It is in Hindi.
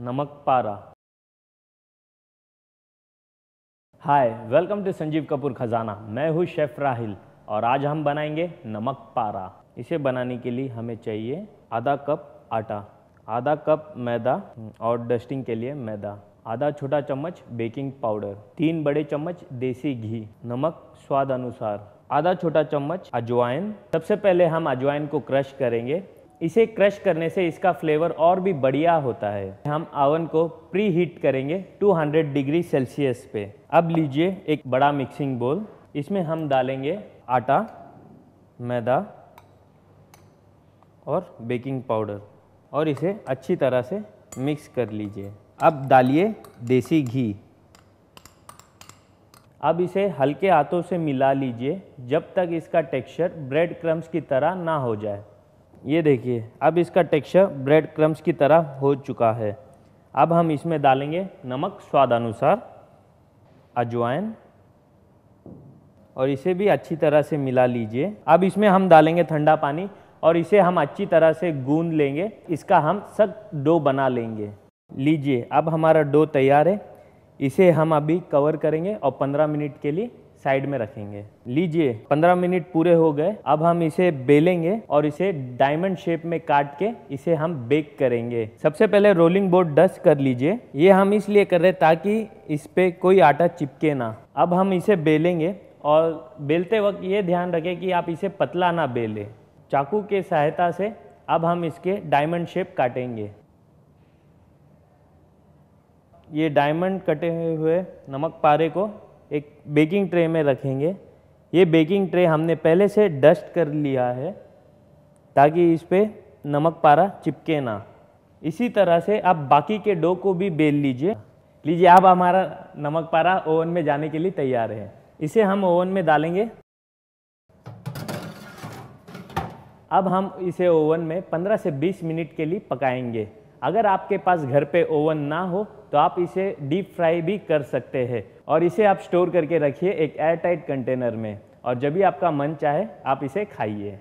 नमक पारा hi welcome to Sanjeev Kapoor Khazana मैं हूँ शेफ राहिल और आज हम बनाएंगे नमक पारा इसे बनाने के लिए हमें चाहिए आधा कप आटा आधा कप मैदा और डस्टिंग के लिए मैदा आधा छोटा चम्मच बेकिंग पाउडर तीन बड़े चम्मच देसी घी नमक स्वाद अनुसार आधा छोटा चम्मच अजवाइन सबसे पहले हम अजवाइन को क्रश करेंगे इसे क्रश करने से इसका फ्लेवर और भी बढ़िया होता है हम आवन को प्री हीट करेंगे 200 डिग्री सेल्सियस पे अब लीजिए एक बड़ा मिक्सिंग बोल इसमें हम डालेंगे आटा मैदा और बेकिंग पाउडर और इसे अच्छी तरह से मिक्स कर लीजिए अब डालिए देसी घी अब इसे हल्के हाथों से मिला लीजिए जब तक इसका टेक्सचर ब्रेड क्रम्स की तरह ना हो जाए ये देखिए अब इसका टेक्सचर ब्रेड क्रम्स की तरह हो चुका है अब हम इसमें डालेंगे नमक स्वाद अनुसार अजवाइन और इसे भी अच्छी तरह से मिला लीजिए अब इसमें हम डालेंगे ठंडा पानी और इसे हम अच्छी तरह से गूंद लेंगे इसका हम सख्त डो बना लेंगे लीजिए अब हमारा डो तैयार है इसे हम अभी कवर करेंगे और 15 मिनट के लिए साइड में रखेंगे लीजिए 15 मिनट पूरे हो गए अब हम इसे बेलेंगे और इसे डायमंड शेप में काट के इसे हम बेक करेंगे सबसे पहले रोलिंग बोर्ड डस्ट कर लीजिए ये हम इसलिए कर रहे हैं ताकि इस पर कोई आटा चिपके ना अब हम इसे बेलेंगे और बेलते वक्त ये ध्यान रखें कि आप इसे पतला ना बेलें चाकू के सहायता से अब हम इसके डायमंड शेप काटेंगे ये डायमंड कटे हुए नमक पारे को एक बेकिंग ट्रे में रखेंगे ये बेकिंग ट्रे हमने पहले से डस्ट कर लिया है ताकि इस पर नमक पारा चिपके ना इसी तरह से आप बाकी के डो को भी बेल लीजिए लीजिए अब हमारा नमक पारा ओवन में जाने के लिए तैयार है इसे हम ओवन में डालेंगे अब हम इसे ओवन में 15 से 20 मिनट के लिए पकाएंगे अगर आपके पास घर पे ओवन ना हो तो आप इसे डीप फ्राई भी कर सकते हैं और इसे आप स्टोर करके रखिए एक एयरटाइट कंटेनर में और जब भी आपका मन चाहे आप इसे खाइए